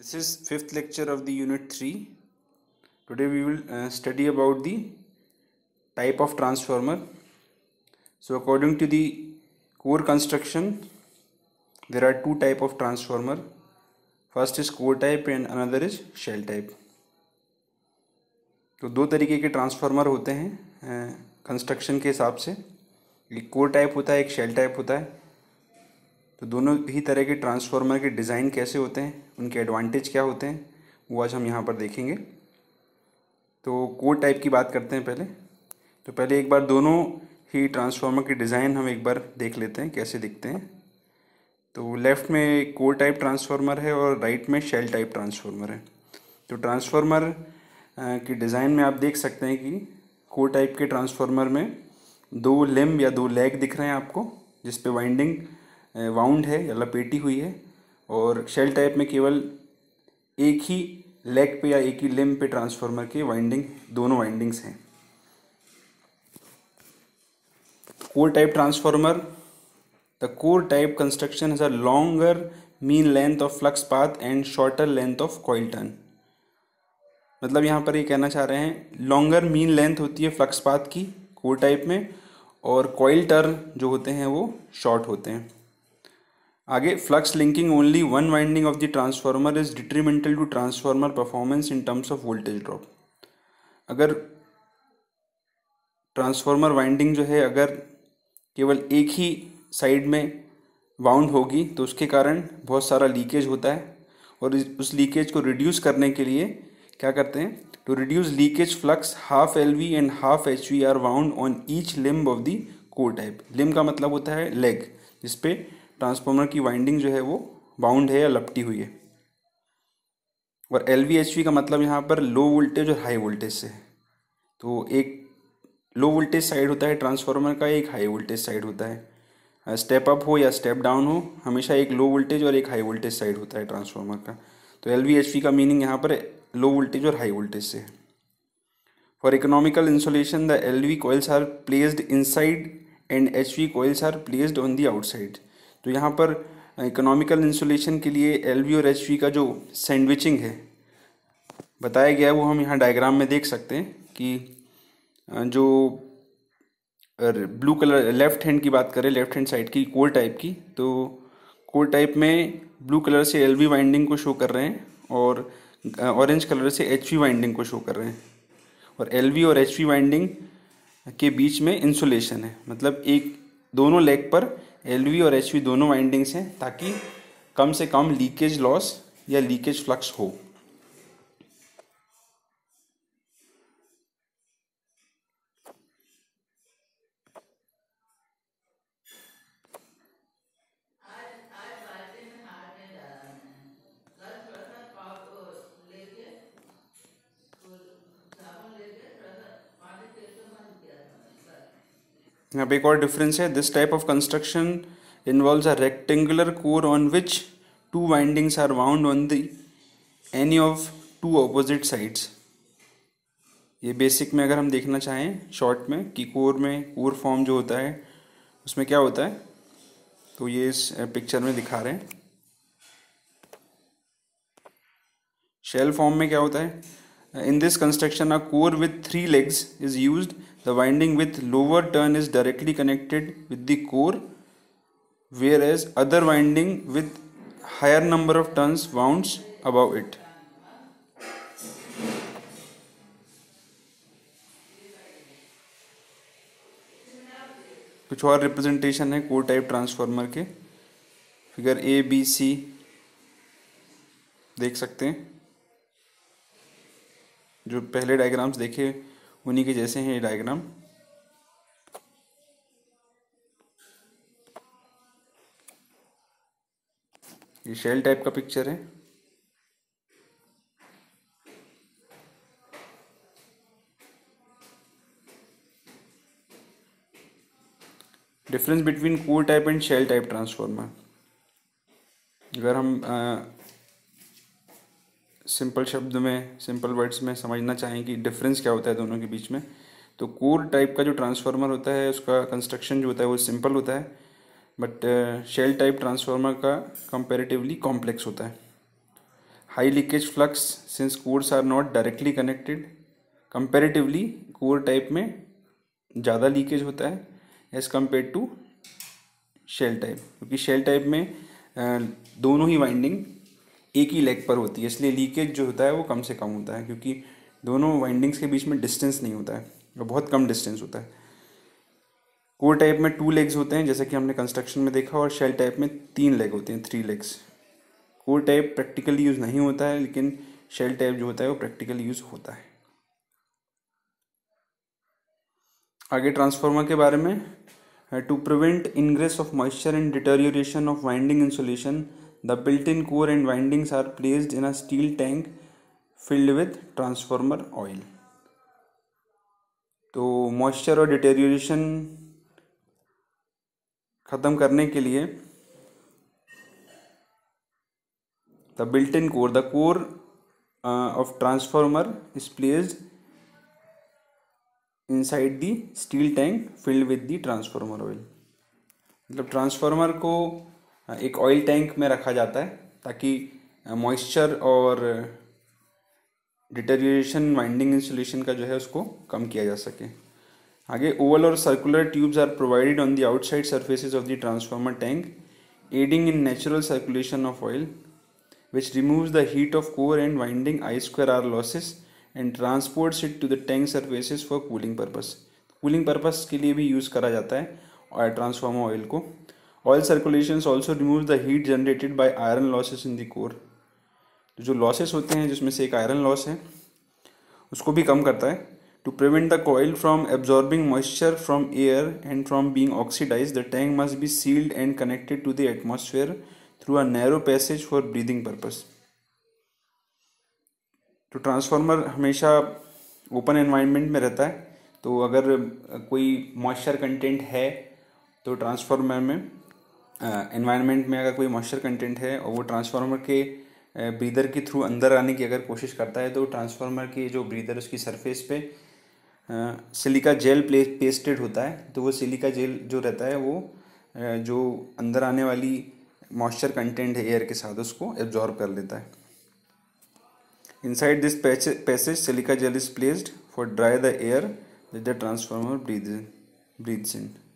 This is fifth lecture of the unit 3. Today we will uh, study about the type of transformer. So according to the core construction there are two type of transformer. First is core type and another is shell type. तो दो तरीके के transformer होते हैं construction के हिसाब से एक कोर टाइप होता है एक शेल टाइप होता है तो दोनों ही तरह के ट्रांसफार्मर के डिज़ाइन कैसे होते हैं उनके एडवांटेज क्या होते हैं वो आज हम यहाँ पर देखेंगे तो कोर टाइप की बात करते हैं पहले तो पहले एक बार दोनों ही ट्रांसफार्मर के डिज़ाइन हम एक बार देख लेते हैं कैसे दिखते हैं तो लेफ़्ट में कोर टाइप ट्रांसफार्मर है और राइट में शेल टाइप ट्रांसफार्मर है तो ट्रांसफार्मर के डिज़ाइन में आप देख सकते हैं कि कोर टाइप के ट्रांसफार्मर में दो लिम्ब या दो लेग दिख रहे हैं आपको जिस वाइंडिंग वाउंड है या लपेटी हुई है और शेल टाइप में केवल एक ही लेग पे या एक ही लिम पे ट्रांसफार्मर के वाइंडिंग दोनों वाइंडिंग्स हैं core type transformer the core type construction is a longer mean length of flux path and shorter length of coil turn मतलब यहाँ पर ये यह कहना चाह रहे हैं लॉन्गर मीन लेंथ होती है फ्लक्स पाथ की कोर टाइप में और कॉइल टर्न जो होते हैं वो शॉर्ट होते हैं आगे flux linking only one winding of the transformer is detrimental to transformer performance in terms of voltage drop अगर ट्रांसफार्मर वाइंडिंग जो है अगर केवल एक ही साइड में वाउंड होगी तो उसके कारण बहुत सारा लीकेज होता है और उस लीकेज को रिड्यूस करने के लिए क्या करते हैं to reduce leakage flux half L V and half H V are wound on each limb of the core type limb का मतलब होता है लेग जिसपे ट्रांसफार्मर की वाइंडिंग जो है वो बाउंड है या लपटी हुई है और एल का मतलब यहाँ पर लो वोल्टेज और हाई वोल्टेज से है तो एक लो वोल्टेज साइड होता है ट्रांसफार्मर का एक हाई वोल्टेज साइड होता है स्टेप अप हो या स्टेप डाउन हो हमेशा एक लो वोल्टेज और एक हाई वोल्टेज साइड होता है ट्रांसफार्मर का तो एल का मीनिंग यहाँ पर लो वोल्टेज और हाई वोल्टेज से है for economical the L V the LV coils are placed and H V coils are placed on the outside तो यहाँ पर इकोनॉमिकल इंसुलेशन के लिए एल वी और एच वी का जो सैंडविचिंग है बताया गया है वो हम यहाँ डायग्राम में देख सकते हैं कि जो ब्लू कलर लेफ्ट हैंड की बात करें लेफ्ट हैंड साइड की कोर टाइप की तो कोर टाइप में ब्लू कलर से एल वी वाइंडिंग को शो कर रहे हैं और ऑरेंज कलर से एच वी वाइंडिंग को शो कर रहे हैं और एल वी और एच वी वाइंडिंग के बीच में इंसुलेशन है मतलब एक दोनों लेग पर एल और एच दोनों वाइंडिंग्स हैं ताकि कम से कम लीकेज लॉस या लीकेज फ्लक्स हो यहाँ पे एक और डिफरेंस है this type of construction involve a rectangular core on which two windings are wound on the any of two opposite sides ये बेसिक में अगर हम देखना चाहें शॉर्ट में कि कोर में कोर फॉर्म जो होता है उसमें क्या होता है तो ये इस पिक्चर में दिखा रहे हैं शेल फॉर्म में क्या होता है in this construction a core with three legs is used the winding with lower turn is directly connected with the core whereas other winding with higher number of turns wounds above it कुछ और representation है core type transformer के figure A B C देख सकते हैं जो पहले diagrams देखे उन्हीं के जैसे हैं ये डायग्राम ये शेल टाइप का पिक्चर है difference between core type and shell type transformer अगर हम सिंपल शब्द में सिंपल वर्ड्स में समझना चाहें कि डिफरेंस क्या होता है दोनों के बीच में तो कोर टाइप का जो ट्रांसफार्मर होता है उसका कंस्ट्रक्शन जो होता है वो सिंपल होता है बट शेल टाइप ट्रांसफार्मर का कंपेरेटिवली कॉम्प्लेक्स होता है high leakage flux since cores are not directly connected comparatively core type में ज़्यादा लीकेज होता है as compare to shell type क्योंकि शेल टाइप में uh, दोनों ही वाइंडिंग एक ही लेग पर होती है इसलिए लीकेज जो होता है वो कम से कम होता है क्योंकि दोनों वाइंडिंग्स के बीच में डिस्टेंस नहीं होता है और बहुत कम डिस्टेंस होता है कोर टाइप में टू लेग्स होते हैं जैसे कि हमने कंस्ट्रक्शन में देखा और शेल टाइप में तीन लेग होते हैं three legs core type practically use नहीं होता है लेकिन शेल टाइप जो होता है वो प्रैक्टिकली यूज़ होता है आगे ट्रांसफार्मर के बारे में to prevent ingress of moisture and deterioration of winding insulation The built-in core and windings are placed in a steel tank filled with transformer oil. तो मॉइस्चर और डिटेरियोरेशन ख़त्म करने के लिए the built in core the core of transformer is placed inside the steel tank filled with the transformer oil मतलब transformer को हाँ, एक ऑयल टैंक में रखा जाता है ताकि मॉइस्चर और डिटेरिएशन वाइंडिंग इंसुलेशन का जो है उसको कम किया जा सके आगे ओवल और circular tubes are provided on the outside surfaces of the transformer tank aiding in natural circulation of oil which remove the heat of core and winding I square R losses and transports it to the tank surfaces for cooling purpose cooling purpose के लिए भी use करा जाता है transformer oil को oil circulation also remove the heat generated by iron losses in the core तो जो losses होते हैं जिसमें से एक आयरन लॉस है उसको भी कम करता है to prevent the coil from absorbing moisture from air and from being oxidise the tank must be sealed and connected to the atmosphere through a narrow passage for breathing purpose तो transformer हमेशा open environment में रहता है तो अगर कोई moisture content है तो ट्रांसफार्मर में एनवायरनमेंट में अगर कोई मॉइस्चर कंटेंट है और वो ट्रांसफार्मर के ब्रीदर के थ्रू अंदर आने की अगर कोशिश करता है तो ट्रांसफार्मर की जो ब्रीदर उसकी सरफेस पे सिलिका जेल प्ले पेस्टेड होता है तो वो सिलिका जेल जो रहता है वो जो अंदर आने वाली मॉइस्चर कंटेंट है एयर के साथ उसको एब्जॉर्ब कर लेता है inside this passage silica gel is placed for dry the air the transformer breathe breathes in